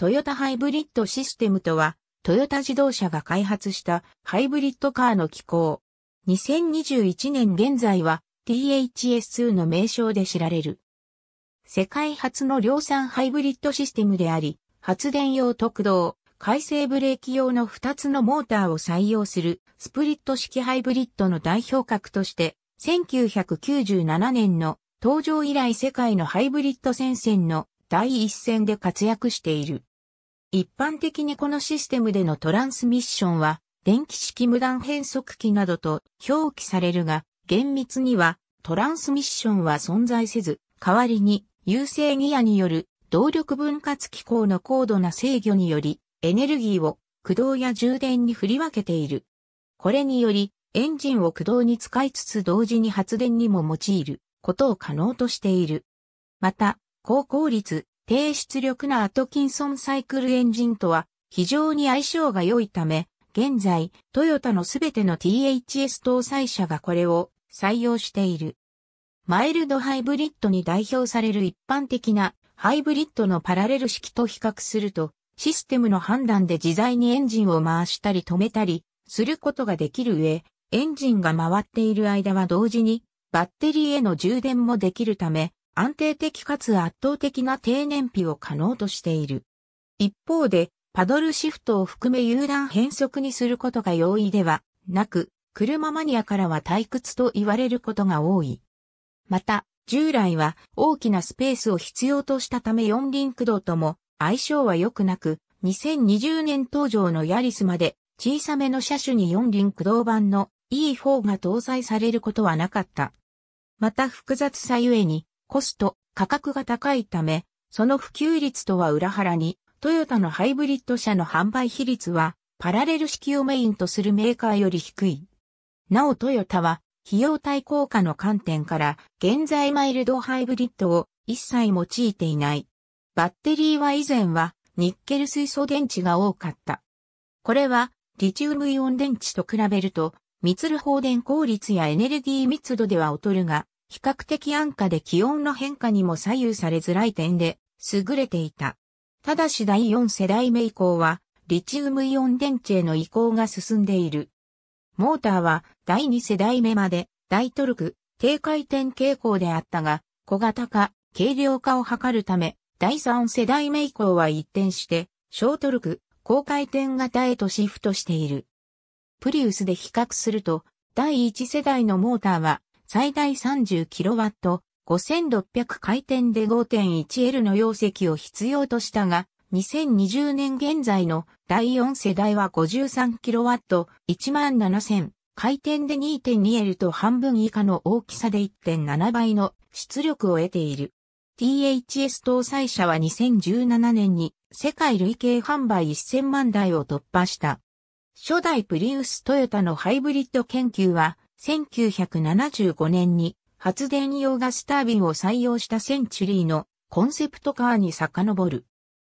トヨタハイブリッドシステムとは、トヨタ自動車が開発したハイブリッドカーの機構。2021年現在は THS2 の名称で知られる。世界初の量産ハイブリッドシステムであり、発電用特動、回生ブレーキ用の2つのモーターを採用するスプリット式ハイブリッドの代表格として、1997年の登場以来世界のハイブリッド戦線の第一線で活躍している。一般的にこのシステムでのトランスミッションは、電気式無断変速機などと表記されるが、厳密にはトランスミッションは存在せず、代わりに優勢ギアによる動力分割機構の高度な制御により、エネルギーを駆動や充電に振り分けている。これにより、エンジンを駆動に使いつつ同時に発電にも用いることを可能としている。また、高効率、低出力なアトキンソンサイクルエンジンとは非常に相性が良いため、現在、トヨタのすべての THS 搭載車がこれを採用している。マイルドハイブリッドに代表される一般的なハイブリッドのパラレル式と比較すると、システムの判断で自在にエンジンを回したり止めたりすることができる上、エンジンが回っている間は同時にバッテリーへの充電もできるため、安定的かつ圧倒的な低燃費を可能としている。一方で、パドルシフトを含め油断変速にすることが容易ではなく、車マニアからは退屈と言われることが多い。また、従来は大きなスペースを必要としたため四輪駆動とも相性は良くなく、2020年登場のヤリスまで小さめの車種に四輪駆動版の E4 が搭載されることはなかった。また複雑さゆえにコスト、価格が高いため、その普及率とは裏腹に、トヨタのハイブリッド車の販売比率は、パラレル式をメインとするメーカーより低い。なおトヨタは、費用対効果の観点から、現在マイルドハイブリッドを一切用いていない。バッテリーは以前は、ニッケル水素電池が多かった。これは、リチウムイオン電池と比べると、密る放電効率やエネルギー密度では劣るが、比較的安価で気温の変化にも左右されづらい点で優れていた。ただし第4世代目以降はリチウムイオン電池への移行が進んでいる。モーターは第2世代目まで大トルク、低回転傾向であったが小型化、軽量化を図るため第3世代目以降は一転して小トルク、高回転型へとシフトしている。プリウスで比較すると第1世代のモーターは最大 30kW、5600回転で 5.1L の容積を必要としたが、2020年現在の第4世代は 53kW、17000回転で 2.2L と半分以下の大きさで1.7倍の出力を得ている。THS 搭載車は2017年に世界累計販売1000万台を突破した。初代プリウストヨタのハイブリッド研究は1975年に発電用ガスタービンを採用したセンチュリーのコンセプトカーに遡る。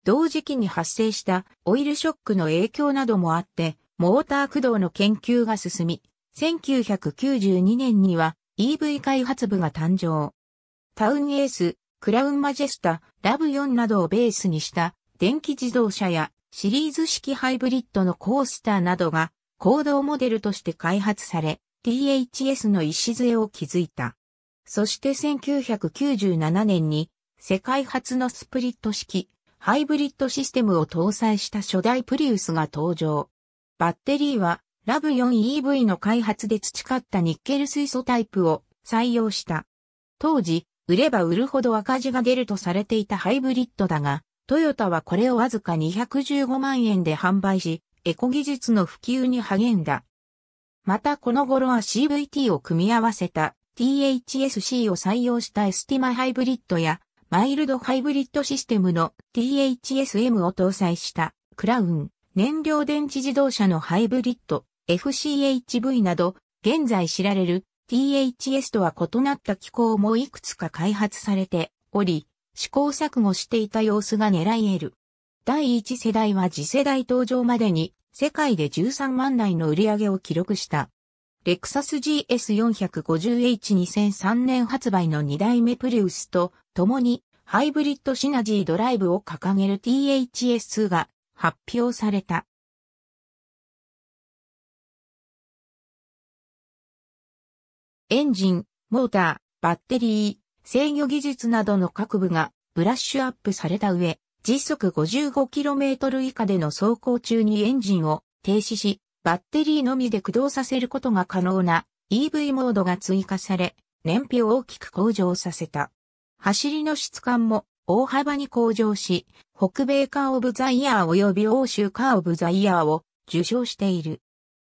同時期に発生したオイルショックの影響などもあって、モーター駆動の研究が進み、1992年には EV 開発部が誕生。タウンエース、クラウンマジェスタ、ラブ4などをベースにした電気自動車やシリーズ式ハイブリッドのコースターなどが行動モデルとして開発され、THS の礎を築いた。そして1997年に世界初のスプリット式ハイブリッドシステムを搭載した初代プリウスが登場。バッテリーはラブ 4EV の開発で培ったニッケル水素タイプを採用した。当時、売れば売るほど赤字が出るとされていたハイブリッドだが、トヨタはこれをわずか215万円で販売し、エコ技術の普及に励んだ。またこの頃は CVT を組み合わせた THSC を採用したエスティマハイブリッドやマイルドハイブリッドシステムの THSM を搭載したクラウン、燃料電池自動車のハイブリッド、FCHV など現在知られる THS とは異なった機構もいくつか開発されており、試行錯誤していた様子が狙い得る。第1世代は次世代登場までに世界で13万台の売り上げを記録した。レクサス GS450H2003 年発売の2代目プリウスと共にハイブリッドシナジードライブを掲げる THS が発表された。エンジン、モーター、バッテリー、制御技術などの各部がブラッシュアップされた上、時速 55km 以下での走行中にエンジンを停止し、バッテリーのみで駆動させることが可能な EV モードが追加され、燃費を大きく向上させた。走りの質感も大幅に向上し、北米カーオブザイヤー及び欧州カーオブザイヤーを受賞している。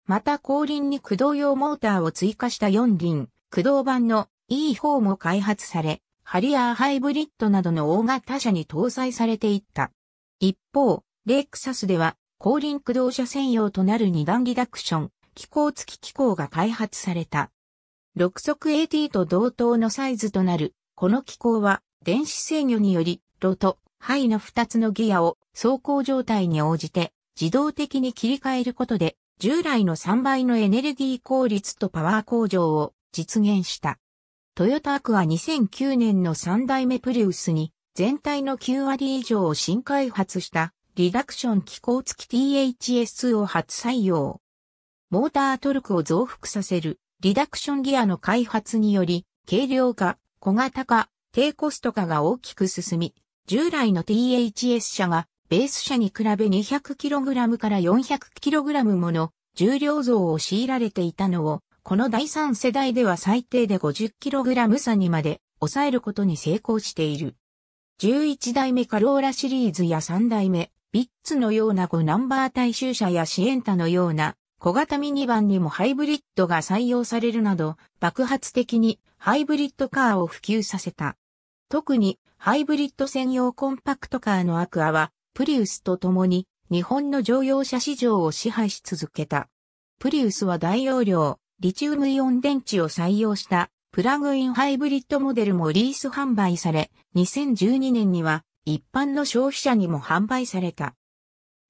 また後輪に駆動用モーターを追加した4輪、駆動版の E4 も開発され、ハリアーハイブリッドなどの大型車に搭載されていった。一方、レクサスでは、後輪駆動車専用となる二段リダクション、機構付き機構が開発された。6速 AT と同等のサイズとなる、この機構は、電子制御により、ロとハイの2つのギアを走行状態に応じて自動的に切り替えることで従来の3倍のエネルギー効率とパワー向上を実現した。トヨタアクア2009年の3代目プリウスに全体の9割以上を新開発したリダクション機構付き THS を初採用。モータートルクを増幅させるリダクションギアの開発により軽量化、小型化、低コスト化が大きく進み、従来の THS 車がベース車に比べ 200kg から 400kg もの重量増を強いられていたのをこの第3世代では最低で 50kg 差にまで抑えることに成功している。11代目カローラシリーズや3代目、ビッツのような5ナンバー大衆車やシエンタのような小型ミニバンにもハイブリッドが採用されるなど爆発的にハイブリッドカーを普及させた。特にハイブリッド専用コンパクトカーのアクアはプリウスと共に日本の乗用車市場を支配し続けた。プリウスは大容量、リチウムイオン電池を採用したプラグインハイブリッドモデルもリース販売され、2012年には一般の消費者にも販売された。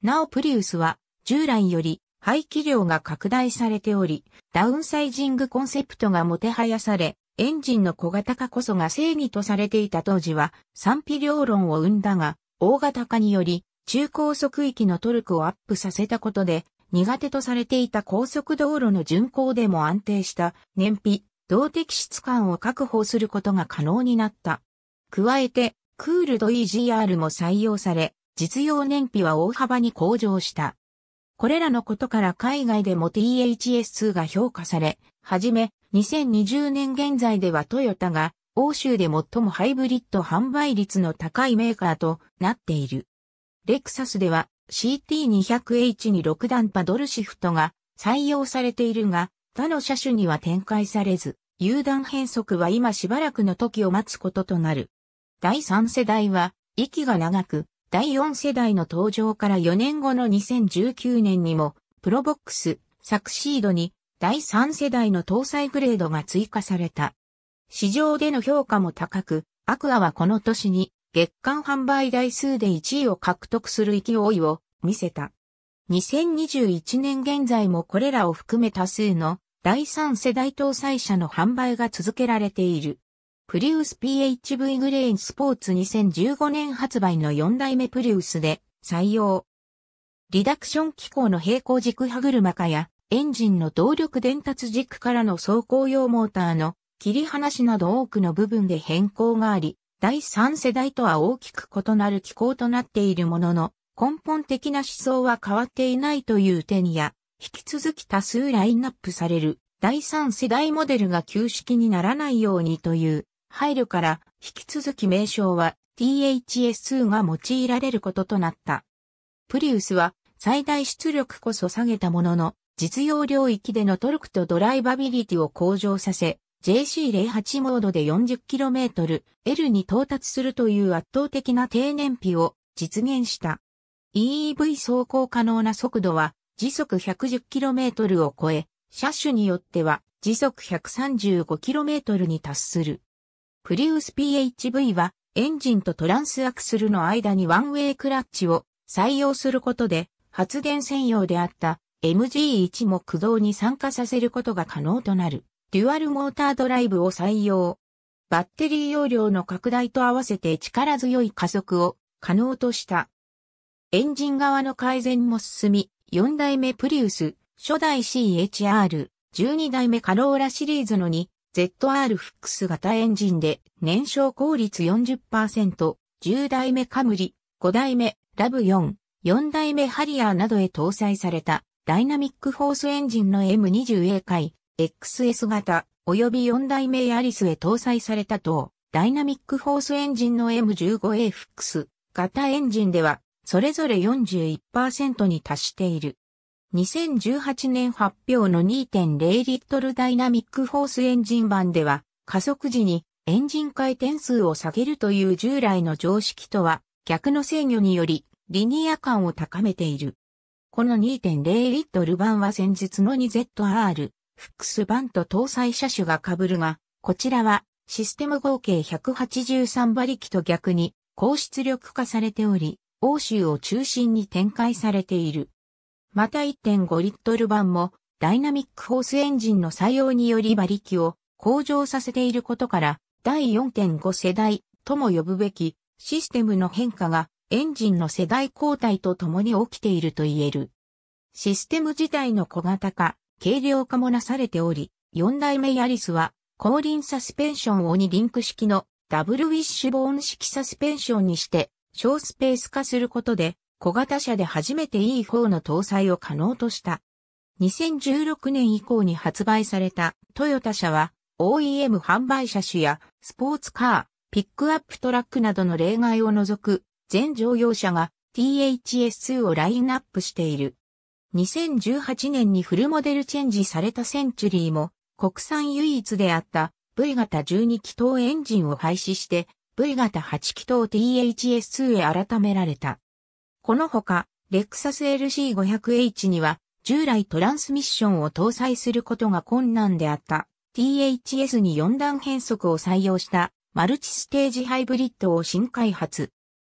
なおプリウスは従来より排気量が拡大されており、ダウンサイジングコンセプトがもてはやされ、エンジンの小型化こそが正義とされていた当時は賛否両論を生んだが、大型化により中高速域のトルクをアップさせたことで苦手とされていた高速道路の巡航でも安定した燃費、動的質感を確保することが可能になった。加えて、クールド EGR も採用され、実用燃費は大幅に向上した。これらのことから海外でも THS2 が評価され、はじめ、2020年現在ではトヨタが欧州で最もハイブリッド販売率の高いメーカーとなっている。レクサスでは CT200H に6段パドルシフトが採用されているが、他の車種には展開されず、有段変速は今しばらくの時を待つこととなる。第3世代は、息が長く、第4世代の登場から4年後の2019年にも、プロボックス、サクシードに、第3世代の搭載グレードが追加された。市場での評価も高く、アクアはこの年に月間販売台数で1位を獲得する勢いを見せた。2021年現在もこれらを含め多数の第3世代搭載車の販売が続けられている。プリウス PHV グレーンスポーツ2015年発売の4代目プリウスで採用。リダクション機構の平行軸歯車化やエンジンの動力伝達軸からの走行用モーターの切り離しなど多くの部分で変更があり、第3世代とは大きく異なる機構となっているものの、根本的な思想は変わっていないという点や、引き続き多数ラインナップされる第3世代モデルが旧式にならないようにという配慮から引き続き名称は THS2 が用いられることとなった。プリウスは最大出力こそ下げたものの実用領域でのトルクとドライバビリティを向上させ JC08 モードで 40km、L に到達するという圧倒的な低燃費を実現した。EEV 走行可能な速度は時速 110km を超え、車種によっては時速 135km に達する。プリウス PHV はエンジンとトランスアクスルの間にワンウェイクラッチを採用することで発電専用であった MG1 も駆動に参加させることが可能となる。デュアルモータードライブを採用。バッテリー容量の拡大と合わせて力強い加速を可能とした。エンジン側の改善も進み、4代目プリウス、初代 CHR、12代目カローラシリーズの 2ZR フックス型エンジンで燃焼効率40%、10代目カムリ、5代目ラブ4、4代目ハリアーなどへ搭載されたダイナミックフォースエンジンの M20A 回 XS 型、及び4代目ヤリスへ搭載された等、ダイナミックフォースエンジンの M15A f x 型エンジンでは、それぞれ41%に達している。2018年発表の2.0リットルダイナミックフォースエンジン版では、加速時にエンジン回転数を下げるという従来の常識とは、逆の制御により、リニア感を高めている。この2.0リットル版は先日の 2ZR、フックス版と搭載車種が被るが、こちらはシステム合計183馬力と逆に高出力化されており、欧州を中心に展開されている。また1.5リットル版もダイナミックホースエンジンの採用により馬力を向上させていることから、第4.5世代とも呼ぶべきシステムの変化がエンジンの世代交代とともに起きていると言える。システム自体の小型化、軽量化もなされており、4代目ヤリスは後輪サスペンションを2リンク式のダブルウィッシュボーン式サスペンションにして小スペース化することで小型車で初めて E4 の搭載を可能とした。2016年以降に発売されたトヨタ車は OEM 販売車種やスポーツカー、ピックアップトラックなどの例外を除く全乗用車が THS2 をラインナップしている。2018年にフルモデルチェンジされたセンチュリーも、国産唯一であった V 型12気筒エンジンを廃止して V 型8気筒 THS2 へ改められた。このほか、レクサス LC500H には従来トランスミッションを搭載することが困難であった THS に4段変速を採用したマルチステージハイブリッドを新開発。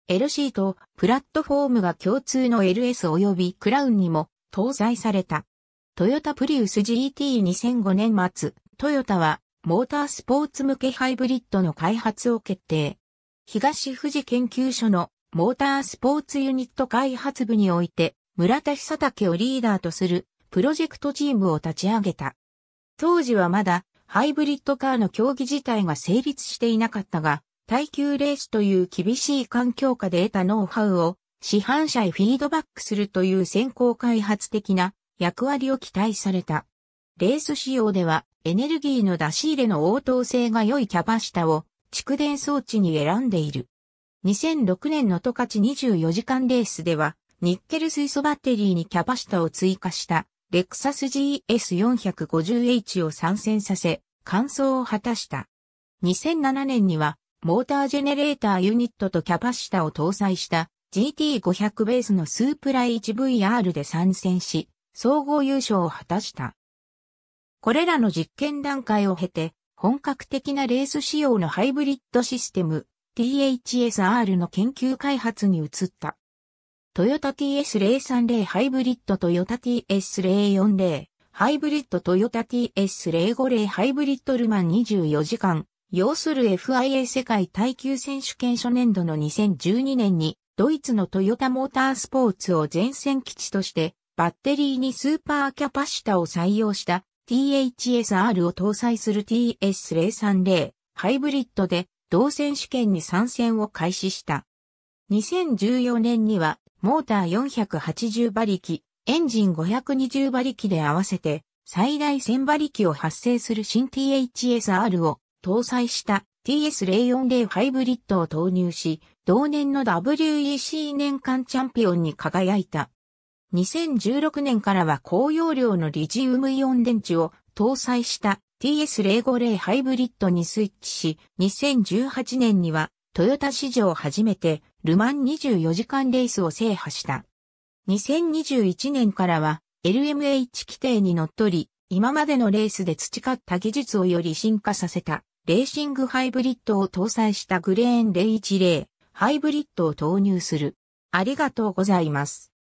LC とプラットフォームが共通の LS 及びクラウンにも搭載された。トヨタプリウス GT2005 年末、トヨタはモータースポーツ向けハイブリッドの開発を決定。東富士研究所のモータースポーツユニット開発部において村田久武をリーダーとするプロジェクトチームを立ち上げた。当時はまだハイブリッドカーの競技自体が成立していなかったが、耐久レースという厳しい環境下で得たノウハウを市販車へフィードバックするという先行開発的な役割を期待された。レース仕様ではエネルギーの出し入れの応答性が良いキャパシタを蓄電装置に選んでいる。2006年の十勝24時間レースではニッケル水素バッテリーにキャパシタを追加したレクサス GS450H を参戦させ完走を果たした。2007年にはモータージェネレーターユニットとキャパシタを搭載した GT500 ベースのスープラ 1VR で参戦し、総合優勝を果たした。これらの実験段階を経て、本格的なレース仕様のハイブリッドシステム THSR の研究開発に移った。トヨタ TS030 ハイブリッドトヨタ TS040 ハイブリッドトヨタ TS050 ハイブリッドルマン24時間、要する FIA 世界耐久選手権初年度の2012年にドイツのトヨタモータースポーツを前線基地として、バッテリーにスーパーキャパシタを採用した THSR を搭載する TS030 ハイブリッドで同選手権に参戦を開始した。2014年にはモーター480馬力、エンジン520馬力で合わせて最大1000馬力を発生する新 THSR を搭載した TS040 ハイブリッドを投入し、同年の WEC 年間チャンピオンに輝いた。2016年からは高容量のリジウムイオン電池を搭載した TS050 ハイブリッドにスイッチし、2018年にはトヨタ史上初めてルマン24時間レースを制覇した。2021年からは LMH 規定にのっとり、今までのレースで培った技術をより進化させたレーシングハイブリッドを搭載したグレーン010、ハイブリッドを投入する。ありがとうございます。